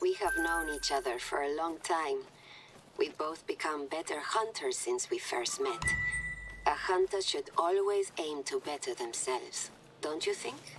We have known each other for a long time. We've both become better hunters since we first met. A hunter should always aim to better themselves, don't you think?